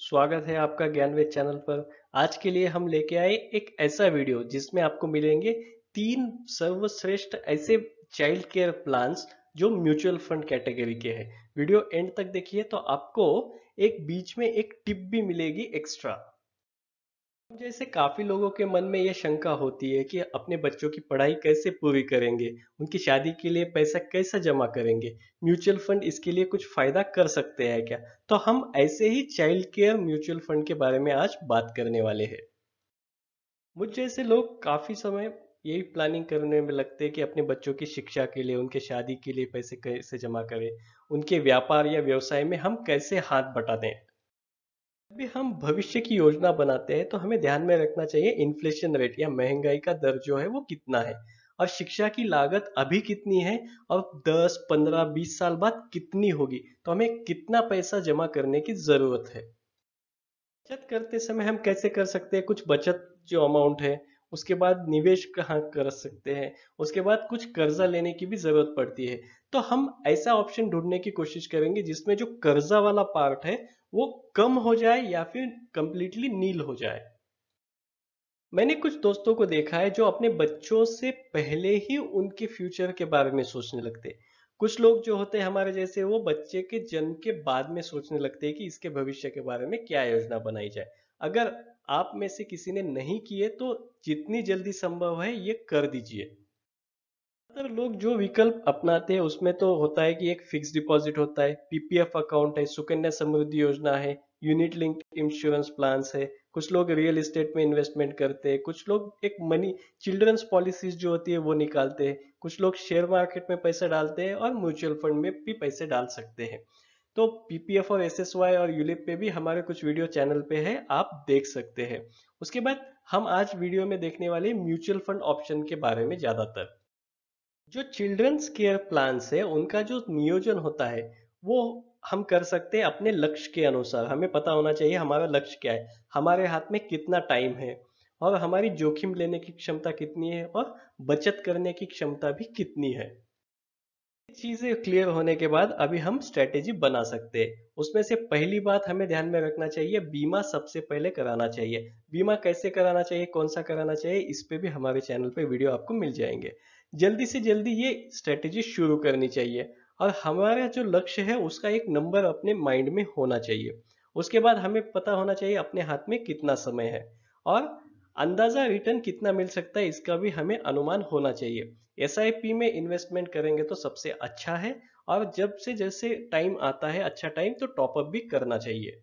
स्वागत है आपका ज्ञानवेद चैनल पर आज के लिए हम लेके आए एक ऐसा वीडियो जिसमें आपको मिलेंगे तीन सर्वश्रेष्ठ ऐसे चाइल्ड केयर प्लान्स जो म्यूचुअल फंड कैटेगरी के हैं वीडियो एंड तक देखिए तो आपको एक बीच में एक टिप भी मिलेगी एक्स्ट्रा जैसे काफ़ी लोगों के मन में ये शंका होती है कि अपने बच्चों की पढ़ाई कैसे पूरी करेंगे उनकी शादी के लिए पैसा कैसे जमा करेंगे म्यूचुअल फंड इसके लिए कुछ फ़ायदा कर सकते हैं क्या तो हम ऐसे ही चाइल्ड केयर म्यूचुअल फंड के बारे में आज बात करने वाले हैं मुझ जैसे लोग काफ़ी समय यही प्लानिंग करने में लगते हैं कि अपने बच्चों की शिक्षा के लिए उनके शादी के लिए पैसे कैसे जमा करें उनके व्यापार या व्यवसाय में हम कैसे हाथ बटा दें भी हम भविष्य की योजना बनाते हैं तो हमें ध्यान में रखना चाहिए इन्फ्लेशन रेट या महंगाई का दर जो है वो कितना है और शिक्षा की लागत अभी कितनी है और 10, 15, 20 साल बाद कितनी होगी तो हमें कितना पैसा जमा करने की ज़रूरत है बचत करते समय हम कैसे कर सकते हैं कुछ बचत जो अमाउंट है उसके बाद निवेश कहाँ कर सकते हैं उसके बाद कुछ कर्जा लेने की भी ज़रूरत पड़ती है तो हम ऐसा ऑप्शन ढूंढने की कोशिश करेंगे जिसमें जो कर्जा वाला पार्ट है वो कम हो जाए या फिर कंप्लीटली नील हो जाए मैंने कुछ दोस्तों को देखा है जो अपने बच्चों से पहले ही उनके फ्यूचर के बारे में सोचने लगते कुछ लोग जो होते हैं हमारे जैसे वो बच्चे के जन्म के बाद में सोचने लगते हैं कि इसके भविष्य के बारे में क्या योजना बनाई जाए अगर आप में से किसी ने नहीं किए तो जितनी जल्दी संभव है ये कर दीजिए लोग जो विकल्प अपनाते हैं उसमें तो होता है कि एक फिक्स डिपॉजिट होता है पीपीएफ अकाउंट है सुकन्या समृद्धि योजना है यूनिट लिंक इंश्योरेंस प्लान है कुछ लोग रियल इस्टेट में इन्वेस्टमेंट करते हैं कुछ लोग एक मनी चिल्ड्रंस पॉलिसीज जो होती है वो निकालते हैं कुछ लोग शेयर मार्केट में पैसे डालते हैं और म्यूचुअल फंड में भी पैसे डाल सकते हैं तो पीपीएफ और वाई और यूलिप पे भी हमारे कुछ वीडियो चैनल पे है आप देख सकते हैं उसके बाद हम आज वीडियो में देखने वाले म्यूचुअल फंड ऑप्शन के बारे में ज्यादातर जो चिल्ड्रंस केयर प्लान है उनका जो नियोजन होता है वो हम कर सकते हैं अपने लक्ष्य के अनुसार हमें पता होना चाहिए हमारा लक्ष्य क्या है हमारे हाथ में कितना टाइम है और हमारी जोखिम लेने की क्षमता कितनी है और बचत करने की क्षमता भी कितनी है चीजें क्लियर होने के बाद अभी हम स्ट्रेटेजी बना सकते हैं उसमें से पहली बात हमें ध्यान में रखना चाहिए बीमा सबसे पहले कराना चाहिए बीमा कैसे कराना चाहिए कौन सा कराना चाहिए इस पे भी हमारे चैनल पे वीडियो आपको मिल जाएंगे जल्दी से जल्दी ये स्ट्रेटेजी शुरू करनी चाहिए और हमारा जो लक्ष्य है उसका एक नंबर अपने माइंड में होना चाहिए उसके बाद हमें पता होना चाहिए अपने हाथ में कितना समय है और अंदाजा रिटर्न कितना मिल सकता है इसका भी हमें अनुमान होना चाहिए एस में इन्वेस्टमेंट करेंगे तो सबसे अच्छा है और जब से जैसे टाइम आता है अच्छा टाइम तो टॉपअप भी करना चाहिए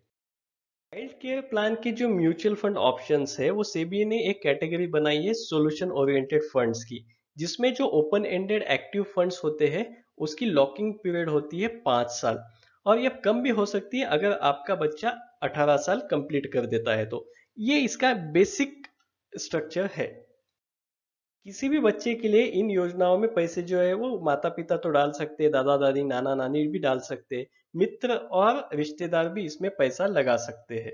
हेल्थ केयर प्लान के जो म्यूचुअल फंड ऑप्शंस है वो सेबी ने एक कैटेगरी बनाई है सॉल्यूशन ओरिएंटेड फंड्स की जिसमें जो ओपन एंडेड एक्टिव फंड्स होते हैं उसकी लॉकिंग पीरियड होती है पांच साल और ये कम भी हो सकती है अगर आपका बच्चा 18 साल कंप्लीट कर देता है तो ये इसका बेसिक स्ट्रक्चर है किसी भी बच्चे के लिए इन योजनाओं में पैसे जो है वो माता पिता तो डाल सकते हैं दादा दादी नाना नानी भी डाल सकते हैं मित्र और रिश्तेदार भी इसमें पैसा लगा सकते हैं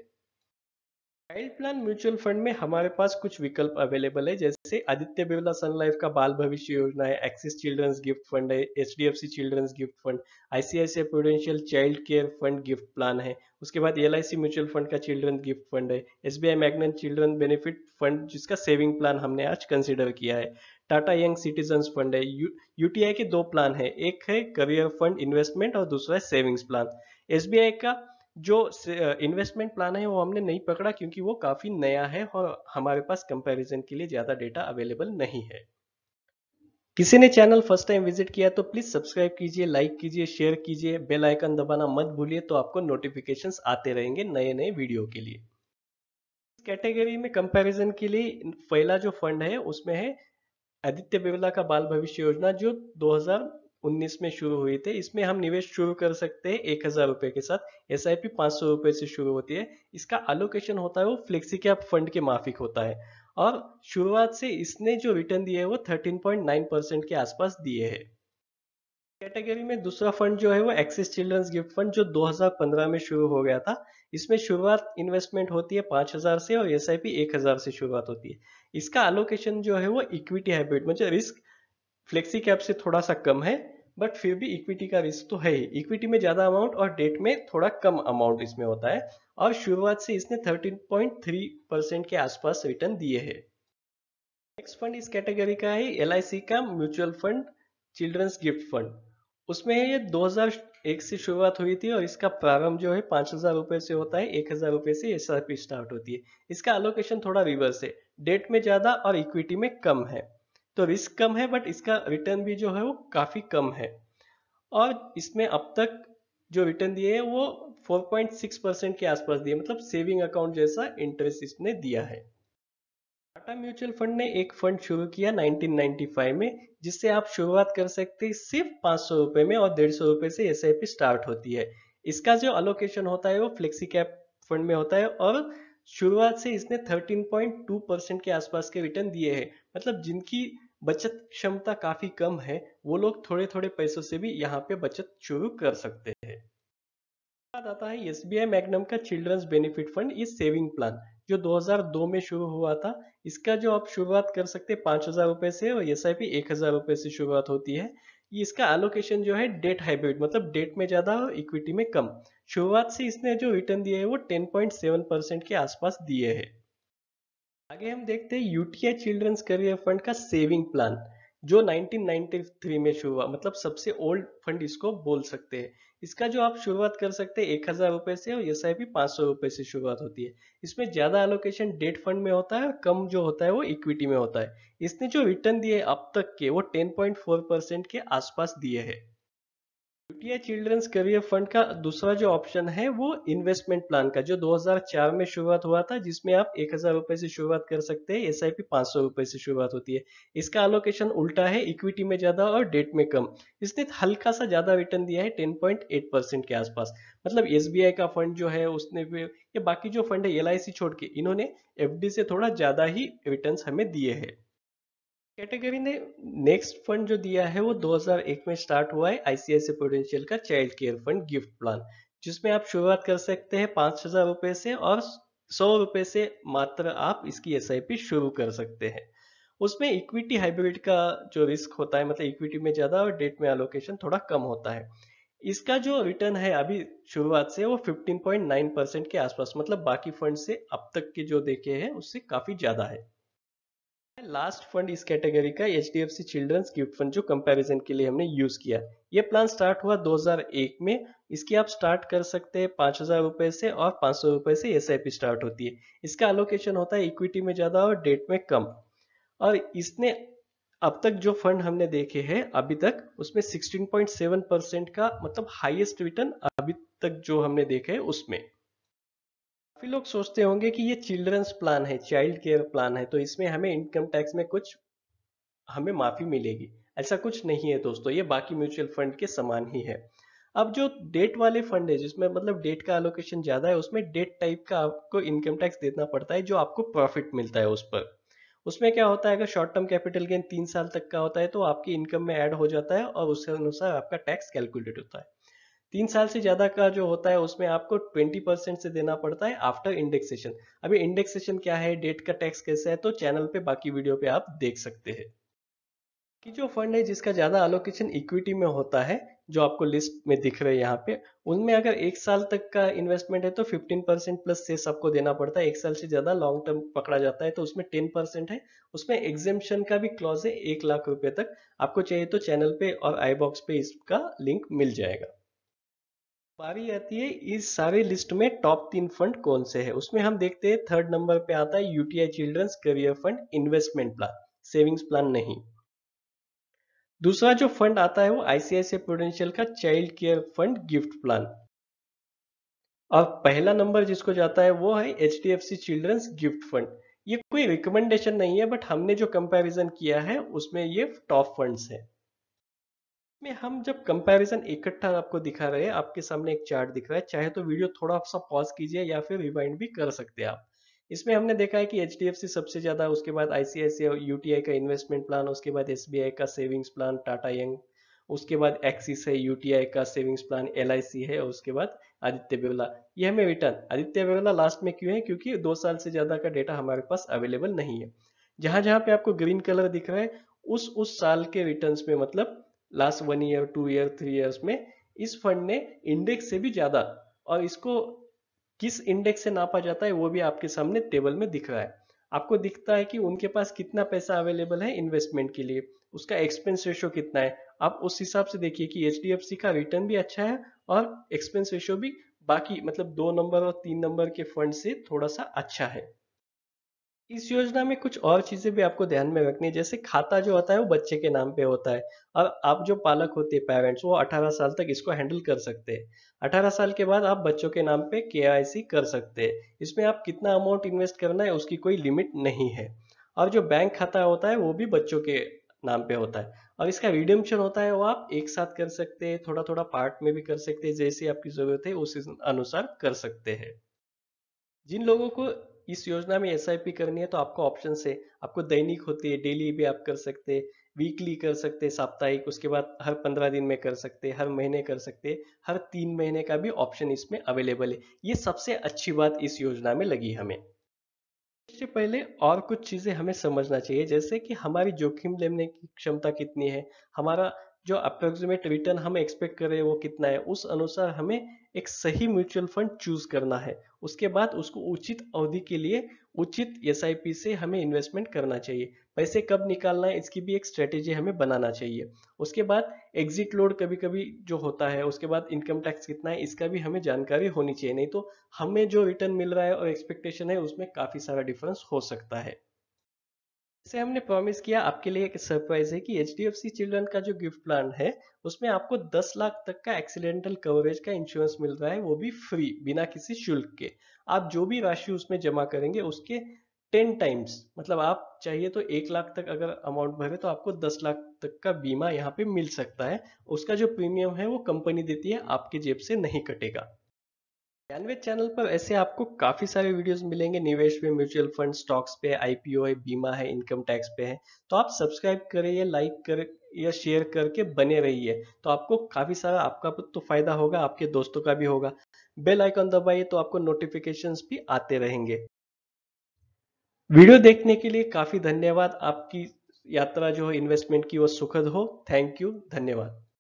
चाइल्ड प्लान म्यूचुअल फंड में हमारे पास कुछ विकल्प अवेलेबल है जैसे आदित्य बिरला सन लाइफ का बाल भविष्य योजना है एक्सिस चिल्ड्रंस गिफ्ट फंड है H D F C children's gift fund ICICI Prudential child care fund gift plan है उसके बाद L I C mutual fund का चिल्ड्रन गिफ्ट फंड है S B I Magnum children benefit fund जिसका saving plan हमने आज consider किया है टाटा यंग सिटीजन फंड है यूटीआई के दो प्लान है एक है करियर फंड इन्वेस्टमेंट और दूसरा है savings plan S B I का जो इन्वेस्टमेंट प्लान है वो हमने नहीं पकड़ा क्योंकि वो काफ़ी नया है और हमारे पास कंपैरिजन के लिए ज़्यादा डेटा अवेलेबल नहीं है किसी ने चैनल फर्स्ट टाइम विजिट किया तो प्लीज़ सब्सक्राइब कीजिए लाइक कीजिए शेयर कीजिए बेल आइकन दबाना मत भूलिए तो आपको नोटिफिकेशंस आते रहेंगे नए नए वीडियो के लिए कैटेगरी में कंपैरिजन के लिए पहला जो फंड है उसमें है आदित्य बिरला का बाल भविष्य योजना जो 2000 उन्नीस में शुरू हुई थी इसमें हम निवेश शुरू कर सकते हैं एक हज़ार रुपए के साथ एस आई पी पांच सौ रुपए से शुरू होती है इसका अलोकेशन होता है वो फ्लेक्सी कैप फंड के माफिक होता है और शुरुआत से इसने जो रिटर्न दिए है वो थर्टीन पॉइंट नाइन परसेंट के आसपास दिए है कैटेगरी में दूसरा फंड जो है वो एक्सिस चिल्ड्रंस गिफ्ट फंड जो 2015 में शुरू हो गया था इसमें शुरुआत इन्वेस्टमेंट होती है 5000 से और एस आई पी एक से शुरुआत होती है इसका अलोकेशन जो है वो इक्विटी हाइब्रिड मतलब रिस्क फ्लेक्सी कैप से थोड़ा सा कम है बट फिर भी इक्विटी का रिस्क तो है ही इक्विटी में ज़्यादा अमाउंट और डेट में थोड़ा कम अमाउंट इसमें होता है और शुरुआत से इसने 13.3 परसेंट के आसपास रिटर्न दिए है नेक्स्ट फंड इस कैटेगरी का है एल का mutual fund children's gift fund उसमें है ये 2001 से शुरुआत हुई थी और इसका प्रारंभ जो है पांच हज़ार रुपये से होता है एक हज़ार रुपए से एस स्टार्ट होती है इसका अलोकेशन थोड़ा रिवर्स है डेट में ज़्यादा और इक्विटी में कम है तो रिस्क कम है बट इसका रिटर्न भी जो है वो काफ़ी कम है और इसमें अब तक जो रिटर्न दिए हैं वो 4.6 परसेंट के आसपास दिए मतलब सेविंग अकाउंट जैसा इंटरेस्ट इसने दिया है टाटा म्यूचुअल फंड ने एक फंड शुरू किया 1995 में जिससे आप शुरुआत कर सकते हैं सिर्फ पांच सौ में और डेढ़ सौ रुपए से एस स्टार्ट होती है इसका जो अलोकेशन होता है वो फ्लेक्सी कैप फंड में होता है और शुरुआत से इसने 13.2 परसेंट के आसपास के रिटर्न दिए हैं मतलब जिनकी बचत क्षमता काफी कम है वो लोग थोड़े थोड़े पैसों से भी यहाँ पे बचत शुरू कर सकते हैं आता है एस बी आई मैग्नम का चिल्ड्रंस बेनिफिट फंड इस सेविंग प्लान जो 2002 में शुरू हुआ था इसका जो आप शुरुआत कर सकते हैं पांच हजार रुपए से और एस आई पी एक हजार रुपए से शुरुआत होती है इसका एलोकेशन जो है डेट हाइब्रिड मतलब डेट में ज़्यादा इक्विटी में कम शुरुआत से इसने जो रिटर्न दिए है वो 10.7 परसेंट के आसपास दिए है आगे हम देखते हैं यूटीआई चिल्ड्रंस करियर फंड का सेविंग प्लान जो 1993 में शुरू हुआ मतलब सबसे ओल्ड फंड इसको बोल सकते हैं इसका जो आप शुरुआत कर सकते हैं एक हज़ार रुपए से और एस आई पी पांच सौ रुपए से शुरुआत होती है इसमें ज़्यादा एलोकेशन डेट फंड में होता है और कम जो होता है वो इक्विटी में होता है इसने जो रिटर्न दिए अब तक के वो टेन पॉइंट फोर परसेंट के आसपास दिए हैं यूटीआई चिल्ड्रंस करियर फंड का दूसरा जो ऑप्शन है वो इन्वेस्टमेंट प्लान का जो 2004 में शुरुआत हुआ था जिसमें आप एक हजार रुपए से शुरुआत कर सकते हैं एसआईपी आई पी रुपए से शुरुआत होती है इसका एलोकेशन उल्टा है इक्विटी में ज्यादा और डेट में कम इसने हल्का सा ज्यादा रिटर्न दिया है टेन के आसपास मतलब एस का फंड जो है उसने भी ये बाकी जो फंड है एल छोड़ के इन्होंने एफ से थोड़ा ज्यादा ही रिटर्न हमें दिए है कैटेगरी ने नेक्स्ट फंड जो दिया है वो 2001 में स्टार्ट हुआ है आईसीआईसी पोटेंशियल का child care fund gift plan जिसमें आप शुरुआत कर सकते हैं पांच हजार रुपए से और सौ रुपए से मात्र आप इसकी एस शुरू कर सकते हैं उसमें इक्विटी हाइब्रिड का जो रिस्क होता है मतलब इक्विटी में ज़्यादा और डेट में एलोकेशन थोड़ा कम होता है इसका जो रिटर्न है अभी शुरुआत से वो 15.9 परसेंट के आसपास मतलब बाकी फंड से अब तक के जो देखे हैं उससे काफ़ी ज़्यादा है लास्ट फंड इस कैटेगरी का H D F C children's gift fund जो कंपैरिजन के लिए हमने यूज किया ये प्लान स्टार्ट हुआ 2001 में इसकी आप स्टार्ट कर सकते हैं पांच हजार रुपए से और पांच सौ रुपए से एस स्टार्ट होती है इसका एलोकेशन होता है इक्विटी में ज्यादा और डेट में कम और इसने अब तक जो फंड हमने देखे हैं अभी तक उसमें 16.7 परसेंट का मतलब हाईएस्ट रिटर्न अभी तक जो हमने देखे है उसमें फिर लोग सोचते होंगे कि ये चिल्ड्रंस प्लान है चाइल्ड केयर प्लान है तो इसमें हमें इनकम टैक्स में कुछ हमें माफ़ी मिलेगी ऐसा कुछ नहीं है दोस्तों ये बाकी म्यूचुअल फंड के समान ही है अब जो डेट वाले फंड है जिसमें मतलब डेट का एलोकेशन ज़्यादा है उसमें डेट टाइप का आपको इनकम टैक्स देना पड़ता है जो आपको प्रॉफिट मिलता है उस पर उसमें क्या होता है अगर शॉर्ट टर्म कैपिटल गेन तीन साल तक का होता है तो आपकी इनकम में ऐड हो जाता है और उसके अनुसार आपका टैक्स कैलकुलेट होता है तीन साल से ज्यादा का जो होता है उसमें आपको 20 परसेंट से देना पड़ता है आफ्टर इंडेक्सेशन अभी इंडेक्सेशन क्या है डेट का टैक्स कैसे है तो चैनल पे बाकी वीडियो पे आप देख सकते हैं कि जो फंड है जिसका ज्यादा अलोकेशन इक्विटी में होता है जो आपको लिस्ट में दिख रहे हैं यहाँ पे उनमें अगर एक साल तक का इन्वेस्टमेंट है तो 15 परसेंट प्लस से सबको देना पड़ता है एक साल से ज्यादा लॉन्ग टर्म पकड़ा जाता है तो उसमें 10 परसेंट है उसमें एग्जेम्पन का भी क्लॉज है एक लाख रुपए तक आपको चाहिए तो चैनल पे और आई बॉक्स पे इसका लिंक मिल जाएगा बारी आती है इस सारे लिस्ट में टॉप तीन फंड कौन से है उसमें हम देखते हैं थर्ड नंबर पे आता है UTI children's career fund investment plan savings plan नहीं दूसरा जो फंड आता है वो आईसीआईसीआई प्रोडेंशियल का child care fund gift plan और पहला नंबर जिसको जाता है वो है H D F C children's gift fund ये कोई रिकमेंडेशन नहीं है बट हमने जो कंपेरिजन किया है उसमें ये टॉप फंड है में हम जब कंपैरिजन इकट्ठा आपको दिखा रहे हैं आपके सामने एक चार्ट दिख रहा है चाहे तो वीडियो थोड़ा सा पॉज कीजिए या फिर रिवाइंड भी कर सकते हैं आप इसमें हमने देखा है कि एच सबसे ज़्यादा उसके बाद आईसीआईसीआई यूटीआई का इन्वेस्टमेंट प्लान उसके बाद एस का सेविंग्स प्लान टाटा यंग उसके बाद एक्सिस है यूटीआई का सेविंग्स प्लान एल है और उसके बाद आदित्य बिरला ये हमें रिटर्न आदित्य बिरला लास्ट में क्यों है क्योंकि दो साल से ज़्यादा का डेटा हमारे पास अवेलेबल नहीं है जहां जहां पे आपको ग्रीन कलर दिख रहा है उस उस साल के रिटर्न्स में मतलब last one year two year three years में इस फंड ने इंडेक्स से भी ज़्यादा और इसको किस इंडेक्स से नापा जाता है वो भी आपके सामने टेबल में दिख रहा है आपको दिखता है कि उनके पास कितना पैसा अवेलेबल है इन्वेस्टमेंट के लिए उसका एक्सपेंस रेशो कितना है आप उस हिसाब से देखिए कि एच का रिटर्न भी अच्छा है और एक्सपेंस रेशो भी बाकी मतलब दो नंबर और तीन नंबर के फंड से थोड़ा सा अच्छा है इस योजना में कुछ और चीजें भी आपको ध्यान में रखनी है जैसे खाता जो होता है वो बच्चे के नाम पे होता है और आप जो पालक होते हैं पेरेंट्स वो 18 साल तक इसको हैंडल कर सकते हैं 18 साल के बाद आप बच्चों के नाम पे के कर सकते हैं इसमें आप कितना अमाउंट इन्वेस्ट करना है उसकी कोई लिमिट नहीं है और जो बैंक खाता होता है वो भी बच्चों के नाम पे होता है और इसका रिडेम्पशन होता है वो आप एक साथ कर सकते हैं थोड़ा थोड़ा पार्ट में भी कर सकते हैं जैसी आपकी जरूरत है उस अनुसार कर सकते हैं जिन लोगों को इस योजना में एस करनी है तो आपको ऑप्शन है आपको दैनिक होती है डेली भी आप कर सकते वीकली कर सकते साप्ताहिक उसके बाद हर पंद्रह दिन में कर सकते हर महीने कर सकते हर तीन महीने का भी ऑप्शन इसमें अवेलेबल है ये सबसे अच्छी बात इस योजना में लगी हमें इससे पहले और कुछ चीज़ें हमें समझना चाहिए जैसे कि हमारी जोखिम लेने की क्षमता कितनी है हमारा जो अप्रोक्सीमेट रिटर्न हम एक्सपेक्ट कर रहे हैं वो कितना है उस अनुसार हमें एक सही म्यूचुअल फंड चूज करना है उसके बाद उसको उचित अवधि के लिए उचित एस से हमें इन्वेस्टमेंट करना चाहिए पैसे कब निकालना है इसकी भी एक स्ट्रेटेजी हमें बनाना चाहिए उसके बाद एग्जिट लोड कभी कभी जो होता है उसके बाद इनकम टैक्स कितना है इसका भी हमें जानकारी होनी चाहिए नहीं तो हमें जो रिटर्न मिल रहा है और एक्सपेक्टेशन है उसमें काफ़ी सारा डिफरेंस हो सकता है से हमने प्रॉमिस किया आपके लिए एक सरप्राइज है कि H D F C children का जो गिफ्ट प्लान है उसमें आपको 10 लाख तक का एक्सीडेंटल कवरेज का इंश्योरेंस मिल रहा है वो भी फ्री बिना किसी शुल्क के आप जो भी राशि उसमें जमा करेंगे उसके टेन टाइम्स मतलब आप चाहिए तो एक लाख तक अगर अमाउंट भरे तो आपको दस लाख तक का बीमा यहाँ पे मिल सकता है उसका जो प्रीमियम है वो कंपनी देती है आपके जेब से नहीं कटेगा ज्ञानवेद चैनल पर ऐसे आपको काफी सारे वीडियोस मिलेंगे निवेश पे म्यूचुअल फंड स्टॉक्स पे आईपीओ है बीमा है इनकम टैक्स पे है तो आप सब्सक्राइब करें या लाइक कर या शेयर करके बने रहिए तो आपको काफी सारा आपका तो फायदा होगा आपके दोस्तों का भी होगा बेल आइकन दबाइए तो आपको नोटिफिकेशन भी आते रहेंगे वीडियो देखने के लिए काफी धन्यवाद आपकी यात्रा जो है इन्वेस्टमेंट की वो सुखद हो थैंक यू धन्यवाद